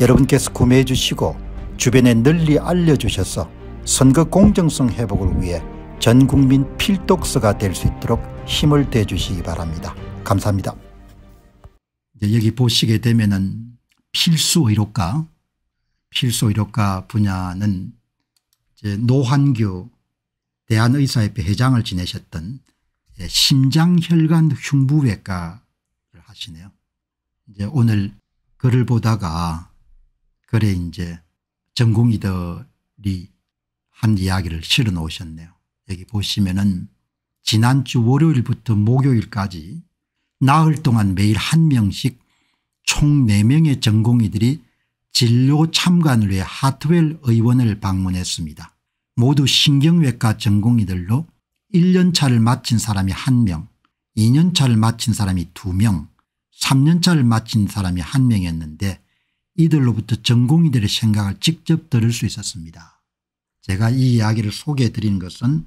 여러분께서 구매해 주시고 주변에 널리 알려주셔서 선거 공정성 회복을 위해 전국민 필독서가 될 수 있도록 힘을 대주시기 바랍니다. 감사합니다. 여기 보시게 되면은 필수의료과 필수의료과 분야는 노환규 대한의사협회 회장을 지내셨던 심장혈관 흉부외과를 하시네요. 이제 오늘 글을 보다가 그래 이제 전공이들이 한 이야기를 실어 놓으셨네요. 여기 보시면은 지난주 월요일부터 목요일까지 나흘 동안 매일 한 명씩 총 4명의 전공의들이 진료 참관을 위해 하트웰 의원을 방문했습니다. 모두 신경외과 전공의들로 1년차를 마친 사람이 1명, 2년차를 마친 사람이 2명, 3년차를 마친 사람이 1명이었는데 이들로부터 전공의들의 생각을 직접 들을 수 있었습니다. 제가 이 이야기를 소개해 드린 것은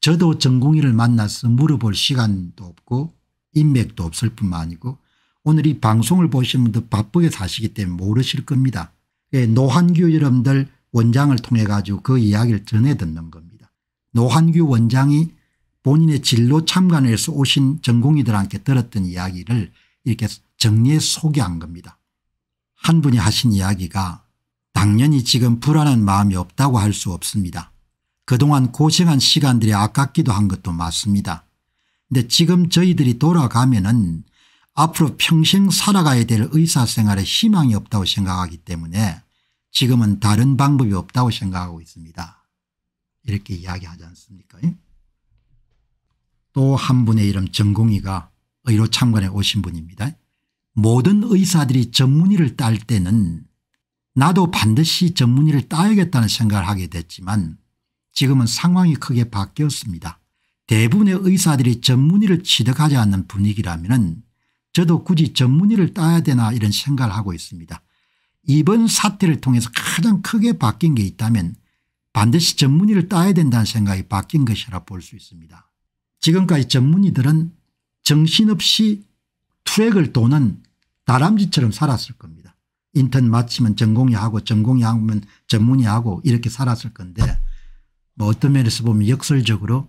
저도 전공의를 만나서 물어볼 시간도 없고 인맥도 없을 뿐만 아니고 오늘 이 방송을 보신 분들 바쁘게 사시기 때문에 모르실 겁니다. 예, 노한규 여러분들 원장을 통해 가지고 그 이야기를 전해 듣는 겁니다. 노한규 원장이 본인의 진로 참관에서 오신 전공의들한테 들었던 이야기를 이렇게 정리해 소개한 겁니다. 한 분이 하신 이야기가 당연히 지금 불안한 마음이 없다고 할 수 없습니다. 그동안 고생한 시간들이 아깝기도 한 것도 맞습니다. 근데 지금 저희들이 돌아가면 은 앞으로 평생 살아가야 될 의사생활에 희망이 없다고 생각하기 때문에 지금은 다른 방법이 없다고 생각하고 있습니다. 이렇게 이야기하지 않습니까 예? 또한 분의 이름 정공이가 의료 참관에 오신 분입니다. 모든 의사들이 전문의를 딸 때는 나도 반드시 전문의를 따야겠다는 생각을 하게 됐지만 지금은 상황이 크게 바뀌었습니다. 대부분의 의사들이 전문의를 취득하지 않는 분위기라면 저도 굳이 전문의를 따야 되나 이런 생각을 하고 있습니다. 이번 사태를 통해서 가장 크게 바뀐 게 있다면 반드시 전문의를 따야 된다는 생각이 바뀐 것이라 볼 수 있습니다. 지금까지 전문의들은 정신없이 트랙을 도는 다람쥐처럼 살았을 겁니다. 인턴 마치면 전공이 하고 전공이 하면 전문이 하고 이렇게 살았을 건데 뭐 어떤 면에서 보면 역설적으로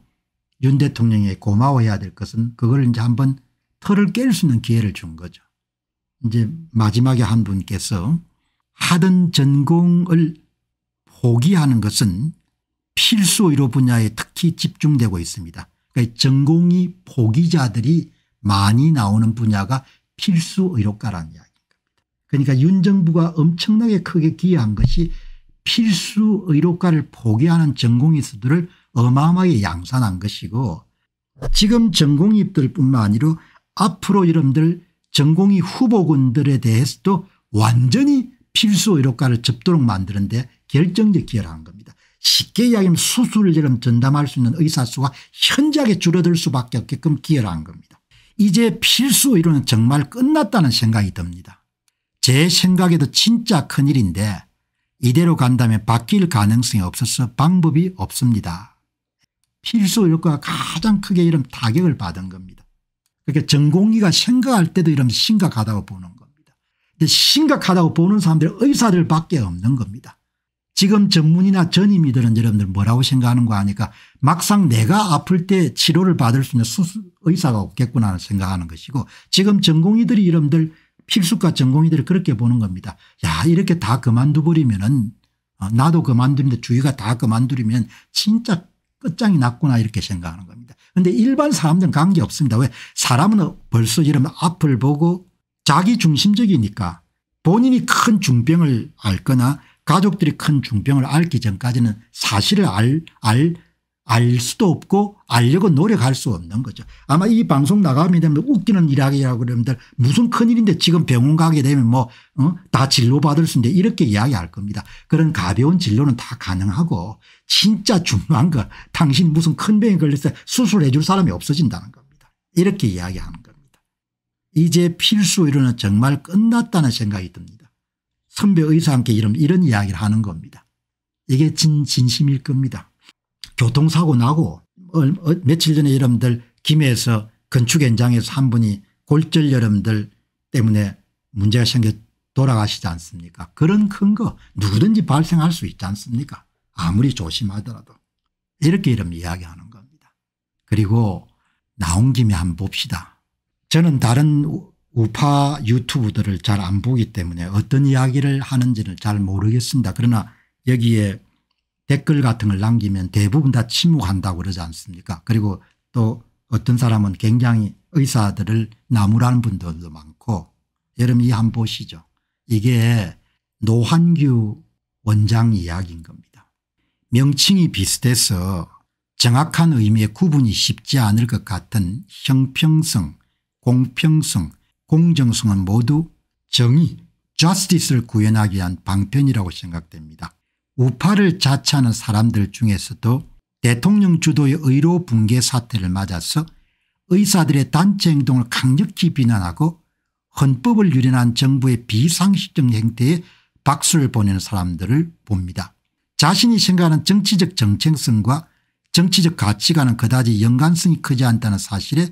윤 대통령에 고마워해야 될 것은 그걸 이제 한번 털을 깰 수 있는 기회를 준 거죠. 이제 마지막에 한 분께서 하던 전공을 포기하는 것은 필수 의료 분야에 특히 집중되고 있습니다. 그러니까 전공이 포기자들이 많이 나오는 분야가 필수 의료과라는 이야기입니다. 그러니까 윤 정부가 엄청나게 크게 기여한 것이 필수 의료과를 포기하는 전공의수들을 어마어마하게 양산한 것이고 지금 전공의들 뿐만 아니라 앞으로 여러분들 전공의 후보군들에 대해서도 완전히 필수 의료과를 접도록 만드는데 결정적 기여를 한 겁니다. 쉽게 이야기하면 수술처 전담할 수 있는 의사 수가 현저하게 줄어들 수밖에 없게끔 기여를 한 겁니다. 이제 필수 의료는 정말 끝났다는 생각이 듭니다. 제 생각에도 진짜 큰일인데 이대로 간다면 바뀔 가능성이 없어서 방법이 없습니다. 필수 의료가 가장 크게 이런 타격을 받은 겁니다. 그러니까 전공의가 생각할 때도 이런 심각하다고 보는 겁니다. 근데 심각하다고 보는 사람들은 의사들밖에 없는 겁니다. 지금 전문이나 전임이들은 여러분들 뭐라고 생각하는거 하니까 막상 내가 아플 때 치료를 받을 수 있는 수 의사가 없겠구나 생각하는 것이고 지금 전공의들이 여러분들 필수과 전공의들이 그렇게 보는 겁니다. 야 이렇게 다 그만두버리면은 어, 나도 그만두는데 주위가 다 그만두리면 진짜 끝장이 났구나 이렇게 생각하는 겁니다. 그런데 일반 사람들은 관계 없습니다. 왜 사람은 벌써 이러면 앞을 보고 자기 중심적이니까 본인이 큰 중병을 앓거나 가족들이 큰 중병을 앓기 전까지는 사실을 알, 알, 알 수도 없고 알려고 노력할 수 없는 거죠. 아마 이 방송 나가면 되면 뭐 웃기는 이야기라고 그러면 무슨 큰일인데 지금 병원 가게 되면 뭐다 어? 진료 받을 수 있는데 이렇게 이야기할 겁니다. 그런 가벼운 진료는 다 가능하고 진짜 중요한 건 당신 무슨 큰 병에 걸려서 수술해 줄 사람이 없어진다는 겁니다. 이렇게 이야기하는 겁니다. 이제 필수 의료는 정말 끝났다는 생각이 듭니다. 선배 의사한테 이런, 이런 이야기를 하는 겁니다. 이게 진, 진심일 겁니다. 교통사고 나고 어, 며칠 전에 여러분들 김해에서 건축 현장에서 한 분이 골절 여러분들 때문에 문제가 생겨 돌아가시지 않습니까 그런 큰 거 누구든지 발생할 수 있지 않습니까 아무리 조심하더라도 이렇게 이름 이야기하는 겁니다. 그리고 나온 김에 한번 봅시다. 저는 다른 우파 유튜브들을 잘 안 보기 때문에 어떤 이야기를 하는지를 잘 모르겠습니다. 그러나 여기에 댓글 같은 걸 남기면 대부분 다 침묵한다고 그러지 않습니까 그리고 또 어떤 사람은 굉장히 의사들을 나무라는 분들도 많고 여러분 이한 보시죠. 이게 노환규 원장 이야기인 겁니다. 명칭이 비슷해서 정확한 의미의 구분이 쉽지 않을 것 같은 형평성 공평성 공정성은 모두 정의 justice를 구현하기 위한 방편이라고 생각됩니다. 우파를 자처하는 사람들 중에서도 대통령 주도의 의료 붕괴 사태를 맞아서 의사들의 단체 행동을 강력히 비난하고 헌법을 유린한 정부의 비상식적 행태에 박수를 보내는 사람들을 봅니다. 자신이 생각하는 정치적 정책성과 정치적 가치관은 그다지 연관성이 크지 않다는 사실에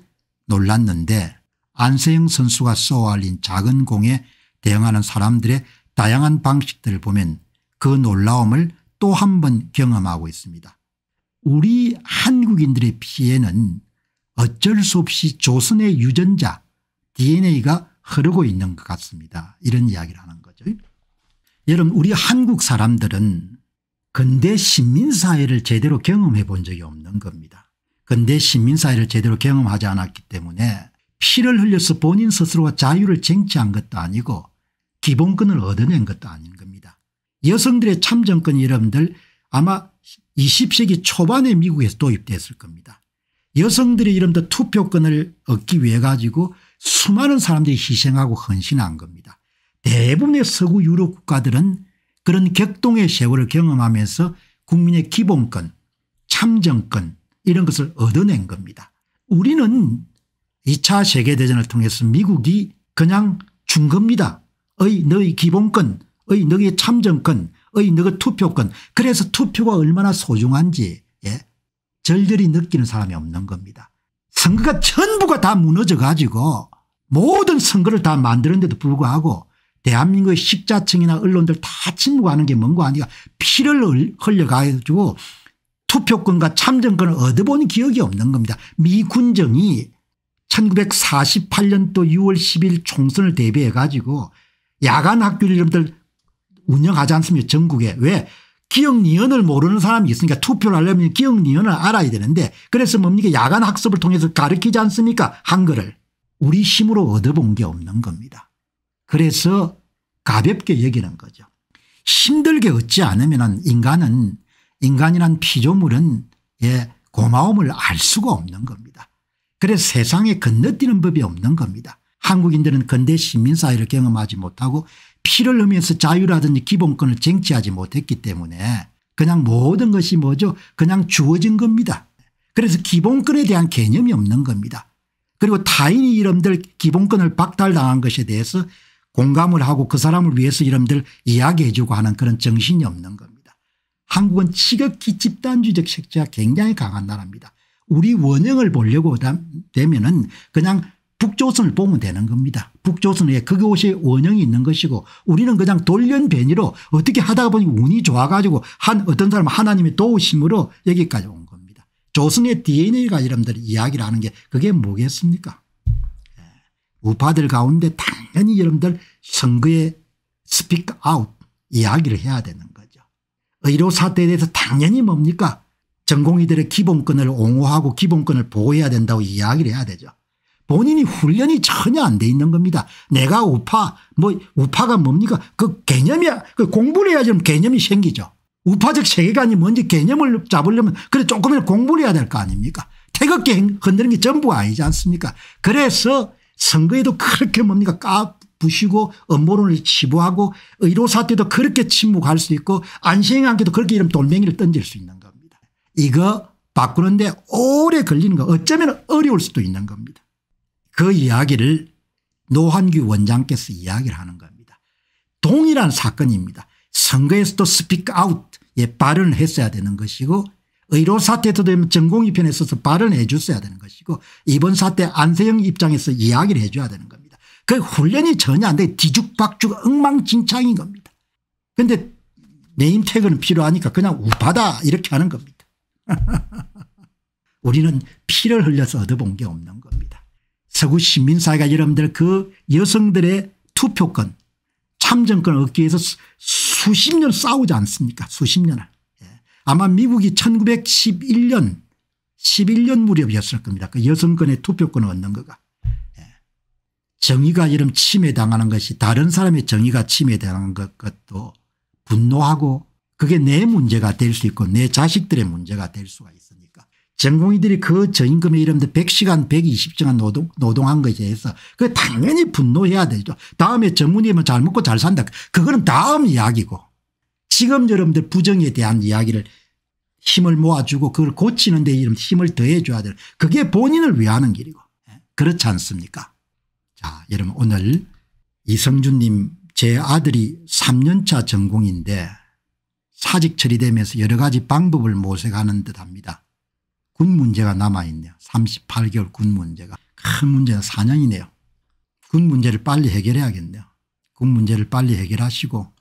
놀랐는데 안세영 선수가 쏘아올린 작은 공에 대응하는 사람들의 다양한 방식들을 보면 그 놀라움을 또 한 번 경험하고 있습니다. 우리 한국인들의 피해는 어쩔 수 없이 조선의 유전자 dna가 흐르고 있는 것 같습니다. 이런 이야기를 하는 거죠. 여러분 우리 한국 사람들은 근대 시민사회를 제대로 경험해 본 적이 없는 겁니다. 근대 시민사회를 제대로 경험하지 않았기 때문에 피를 흘려서 본인 스스로가 자유를 쟁취한 것도 아니고 기본권을 얻어낸 것도 아닌 겁니다. 여성들의 참정권 여러분들 아마 20세기 초반에 미국에서 도입됐을 겁니다. 여성들이 이름도 투표권을 얻기 위해 가지고 수많은 사람들이 희생하고 헌신한 겁니다. 대부분의 서구 유럽 국가들은 그런 격동의 세월을 경험하면서 국민의 기본권 참정권 이런 것을 얻어낸 겁니다. 우리는 2차 세계대전을 통해서 미국이 그냥 준 겁니다. 의 너의 기본권 의 너의 참정권 의 너의 투표권 그래서 투표가 얼마나 소중한지 예. 절절히 느끼는 사람이 없는 겁니다. 선거가 전부가 다 무너져 가지고 모든 선거를 다 만드는데도 불구하고 대한민국의 식자층이나 언론들 다 침묵하는 게 뭔가 아니가 피를 흘려가지고 투표권과 참정권을 얻어본 기억이 없는 겁니다. 미 군정이 1948년도 6월 10일 총선을 대비해 가지고 야간 학교를 여러분들 운영하지 않습니까 전국에. 왜기억니언을 모르는 사람이 있으니까 투표를 하려면 기억니언을 알아야 되는데 그래서 뭡니까 야간 학습을 통해서 가르치지 않습니까 한글을. 우리 힘으로 얻어본 게 없는 겁니다. 그래서 가볍게 여기는 거죠. 힘들게 얻지 않으면 인간은 인간이란 피조물은 예, 고마움을 알 수가 없는 겁니다. 그래서 세상에 건너뛰는 법이 없는 겁니다. 한국인들은 근대 시민사회를 경험하지 못하고 피를 흘면서 자유라든지 기본권을 쟁취하지 못했기 때문에 그냥 모든 것이 뭐죠 그냥 주어진 겁니다. 그래서 기본권에 대한 개념이 없는 겁니다. 그리고 타인이 이름들 기본권을 박탈당한 것에 대해서 공감을 하고 그 사람을 위해서 이름들 이야기해 주고 하는 그런 정신이 없는 겁니다. 한국은 지극히 집단주의적 색채가 굉장히 강한 나라입니다. 우리 원형을 보려고 되면은 그냥 북조선을 보면 되는 겁니다. 북조선에 그곳이 원형이 있는 것이고 우리는 그냥 돌연변이로 어떻게 하다 보니 운이 좋아가지고 한 어떤 사람 하나님의 도우심으로 여기까지 온 겁니다. 조선의 dna가 여러분들이 야기를 하는 게 그게 뭐겠습니까 예, 우파들 가운데 당연히 여러분들 선거에 스피크 아웃 이야기를 해야 되는 거죠. 의료 사태에 대해서 당연히 뭡니까 전공의들의 기본권을 옹호하고 기본권을 보호해야 된다고 이야기를 해야 되죠. 본인이 훈련이 전혀 안 돼 있는 겁니다. 내가 우파 뭐 우파가 뭡니까 그 개념이 그 공부를 해야지 개념이 생기죠. 우파적 세계관이 뭔지 개념을 잡으려면 그래 조금이라도 공부를 해야 될 거 아닙니까 태극기 흔드는 게 전부 아니지 않습니까 그래서 선거에도 그렇게 뭡니까 까부시고 음모론을 치부하고 의료사 때도 그렇게 침묵할 수 있고 안시행한께도 그렇게 이름 돌멩이를 던질 수 있는 이거 바꾸는데 오래 걸리는 거 어쩌면 어려울 수도 있는 겁니다. 그 이야기를 노한규 원장께서 이야기를 하는 겁니다. 동일한 사건입니다. 선거에서도 스피크아웃에 예, 발언을 했어야 되는 것이고 의료 사태도 되면 전공의 편에 있어서 발언해 을 줬어야 되는 것이고 이번 사태 안세영 입장에서 이야기를 해줘야 되는 겁니다. 그 훈련이 전혀 안돼 뒤죽박죽 엉망진창인 겁니다. 그런데 네임태그는 필요하니까 그냥 우파다 이렇게 하는 겁니다. 우리는 피를 흘려서 얻어본 게 없는 겁니다. 서구 시민사회가 여러분들 그 여성들의 투표권 참정권 얻기 위해서 수십 년 싸우지 않습니까 수십 년을. 예. 아마 미국이 1911년 11년 무렵이었을 겁니다. 그 여성권의 투표권을 얻는 거가. 예. 정의가 이런 침해당하는 것이 다른 사람의 정의가 침해당하 것도 분노하고 그게 내 문제가 될 수 있고 내 자식들의 문제가 될 수가 있으니까 전공의들이 그 저임금의 이름들 100시간 120시간 노동, 노동한 것에 대해서 그 당연히 분노해야 되죠. 다음에 전문의면 잘 먹고 잘 산다. 그거는 다음 이야기고 지금 여러분들 부정에 대한 이야기를 힘을 모아주고 그걸 고치는 데 이름 힘을 더해줘야 될 그게 본인을 위하는 길이고 예? 그렇지 않습니까 자 여러분 오늘 이성준님 제 아들이 3년차 전공인데 사직 처리되면서 여러 가지 방법을 모색하는 듯합니다. 군 문제가 남아있네요. 38개월 군 문제가. 큰 문제는 4년이네요. 군 문제를 빨리 해결해야겠네요. 군 문제를 빨리 해결하시고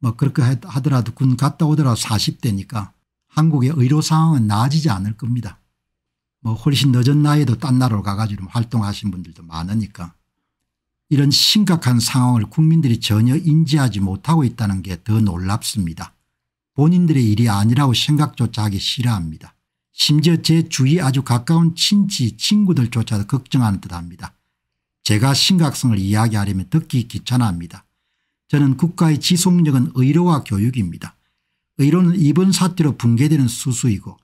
뭐 그렇게 하더라도 군 갔다 오더라도 40대니까 한국의 의료 상황은 나아지지 않을 겁니다. 뭐 훨씬 늦은 나이에도 딴 나라로 가가지고 활동하신 분들도 많으니까 이런 심각한 상황을 국민들이 전혀 인지하지 못하고 있다는 게 더 놀랍습니다. 본인들의 일이 아니라고 생각조차 하기 싫어합니다. 심지어 제 주위 아주 가까운 친지 친구들조차도 걱정하는 듯합니다. 제가 심각성을 이야기하려면 듣기 귀찮아합니다. 저는 국가의 지속력은 의료와 교육입니다. 의료는 입원 사태로 붕괴되는 수수이고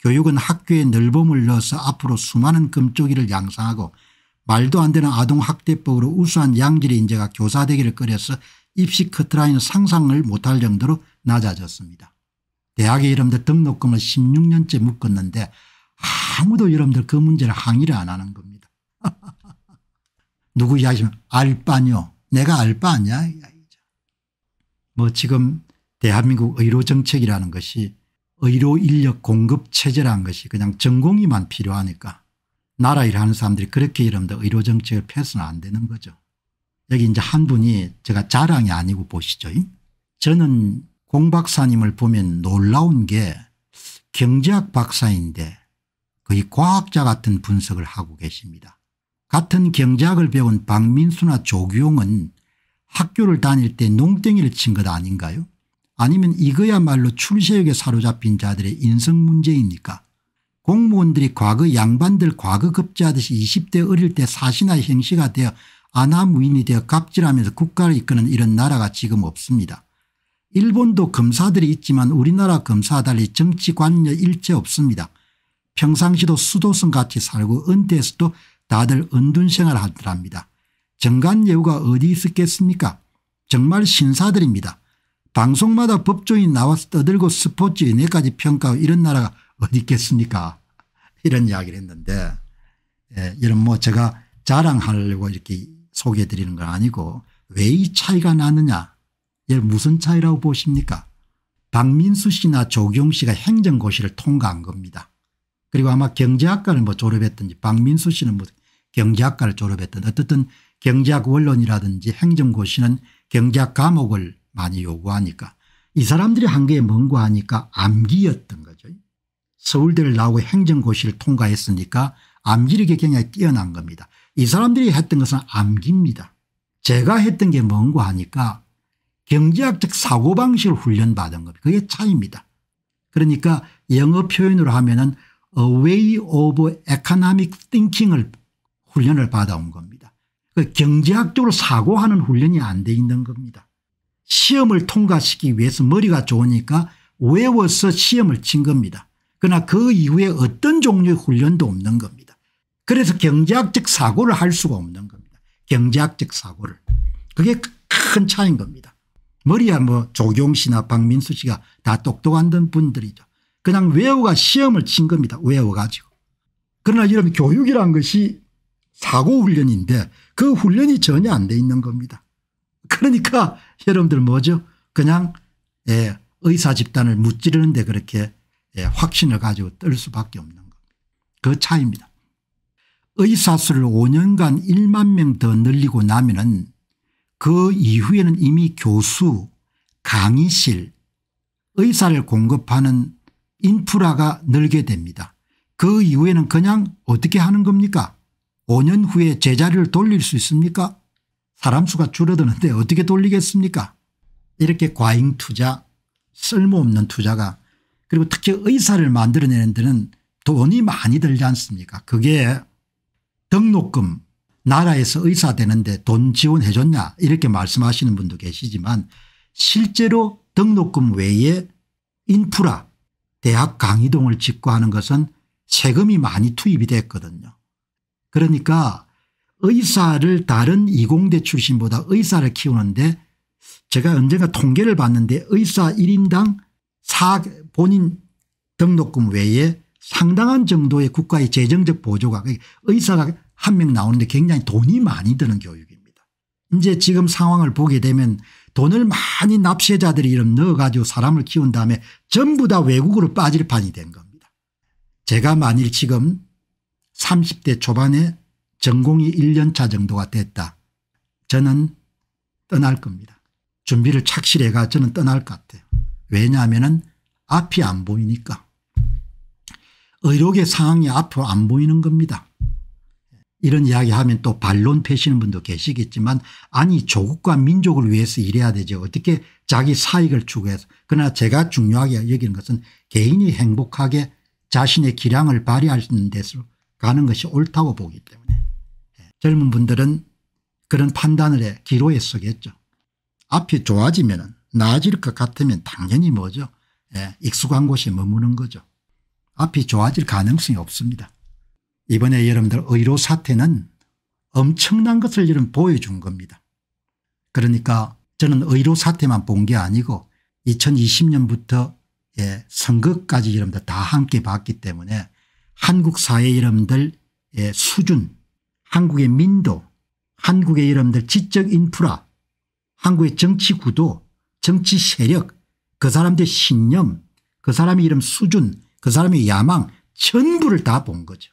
교육은 학교에 늘봄을 넣어서 앞으로 수많은 금쪽이를 양상하고 말도 안 되는 아동학대법으로 우수한 양질의 인재가 교사되기를 꺼려서 입시 커트라인 상상을 못할 정도로 낮아졌습니다. 대학에 여러분들 등록금을 16년째 묶었는데 아무도 여러분들 그 문제를 항의를 안 하는 겁니다. 누구 이야기하면 알바뇨. 내가 알바 아니야. 뭐 지금 대한민국 의료 정책이라는 것이 의료 인력 공급 체제라는 것이 그냥 전공이만 필요하니까 나라 일하는 사람들이 그렇게 이러면 의료 정책을 펴서는 안 되는 거죠. 여기 이제 한 분이 제가 자랑이 아니고 보시죠. 저는 공 박사님을 보면 놀라운 게 경제학 박사인데 거의 과학자 같은 분석을 하고 계십니다. 같은 경제학을 배운 박민수나 조규용은 학교를 다닐 때 농땡이를 친 것 아닌가요 아니면 이거야말로 출세역에 사로잡힌 자들의 인성 문제입니까 공무원들이 과거 양반들 과거 급제하듯이 20대 어릴 때 사시나 행시가 되어 아나무인이 되어 갑질하면서 국가를 이끄는 이런 나라가 지금 없습니다. 일본도 검사들이 있지만 우리나라 검사와 달리 정치관여 일체 없습니다. 평상시도 수도승 같이 살고 은퇴에서도 다들 은둔생활을 하더랍니다. 정관예우가 어디 있었겠습니까 정말 신사들입니다. 방송마다 법조인 나와서 떠들고 스포츠 연예까지 평가하고 이런 나라가 어디 있겠습니까 이런 이야기를 했는데 예, 이런 뭐 제가 자랑하려고 이렇게 소개해 드리는 건 아니고 왜 이 차이가 나느냐 여러 무슨 차이라고 보십니까 박민수 씨나 조경 씨가 행정고시를 통과한 겁니다. 그리고 아마 경제학과를 뭐 졸업했든지 박민수 씨는 뭐 경제학과를 졸업했든 어쨌든 경제학 원론이라든지 행정고시는 경제학 과목을 많이 요구하니까 이 사람들이 한 게 뭔가 하니까 암기였던 거죠. 서울대를 나오고 행정고시를 통과했으니까 암기력이 굉장히 뛰어난 겁니다. 이 사람들이 했던 것은 암기입니다. 제가 했던 게 뭔가 하니까 경제학적 사고방식을 훈련받은 겁니다. 그게 차이입니다. 그러니까 영어 표현으로 하면은 a way of economic thinking을 훈련을 받아온 겁니다. 그 경제학적으로 사고하는 훈련이 안 돼 있는 겁니다. 시험을 통과시키기 위해서 머리가 좋으니까 외워서 시험을 친 겁니다. 그러나 그 이후에 어떤 종류의 훈련도 없는 겁니다. 그래서 경제학적 사고를 할 수가 없는 겁니다. 경제학적 사고를. 그게 큰 차이인 겁니다. 머리야 뭐 조경 씨나 박민수 씨가 다 똑똑한 분들이죠. 그냥 외우가 시험을 친 겁니다. 외워가지고. 그러나 이런 교육이란 것이 사고 훈련인데 그 훈련이 전혀 안 돼 있는 겁니다. 그러니까 여러분들 뭐죠? 그냥 예, 의사 집단을 무찌르는데 그렇게 예, 확신을 가지고 뜰 수밖에 없는 겁니다. 그 차이입니다. 의사 수를 5년간 1만 명 더 늘리고 나면은 그 이후에는 이미 교수 강의실 의사를 공급하는 인프라가 늘게 됩니다. 그 이후에는 그냥 어떻게 하는 겁니까 5년 후에 제자리를 돌릴 수 있습니까 사람 수가 줄어드는데 어떻게 돌리겠습니까 이렇게 과잉 투자 쓸모없는 투자가 그리고 특히 의사를 만들어내는 데는 돈이 많이 들지 않습니까 그게 등록금 나라에서 의사 되는데 돈 지원해 줬냐 이렇게 말씀하시는 분도 계시지만 실제로 등록금 외에 인프라 대학 강의동을 짓고 하는 것은 세금이 많이 투입이 됐거든요. 그러니까 의사를 다른 이공대 출신보다 의사를 키우는데 제가 언젠가 통계를 봤는데 의사 1인당 사 본인 등록금 외에 상당한 정도의 국가의 재정적 보조가 의사가 한명 나오는데 굉장히 돈이 많이 드는 교육입니다. 이제 지금 상황을 보게 되면 돈을 많이 납세자들이 이름 넣어가지고 사람을 키운 다음에 전부 다 외국으로 빠질 판이 된 겁니다. 제가 만일 지금 30대 초반에 전공이 1년차 정도가 됐다. 저는 떠날 겁니다. 준비를 착실해가 저는 떠날 것 같아요. 왜냐하면 앞이 안 보이니까. 의료계 상황이 앞으로 안 보이는 겁니다. 이런 이야기하면 또 반론 패시는 분도 계시겠지만 아니 조국과 민족을 위해서 일해야 되죠. 어떻게 자기 사익을 추구해서. 그러나 제가 중요하게 여기는 것은 개인이 행복하게 자신의 기량을 발휘할 수 있는 데서 가는 것이 옳다고 보기 때문에 예. 젊은 분들은 그런 판단을 해 기로에 서겠죠. 앞이 좋아지면 나아질 것 같으면 당연히 뭐죠. 예, 익숙한 곳에 머무는 거죠. 앞이 좋아질 가능성이 없습니다. 이번에 여러분들 의료 사태는 엄청난 것을 여러분 보여준 겁니다. 그러니까 저는 의료 사태만 본 게 아니고 2020년부터 예, 선거까지 여러분들 다 함께 봤기 때문에 한국 사회 여러분들 예, 수준 한국의 민도 한국의 여러분들 지적 인프라 한국의 정치 구도 정치 세력 그 사람들의 신념 그 사람의 이름 수준 그 사람의 야망 전부를 다 본 거죠.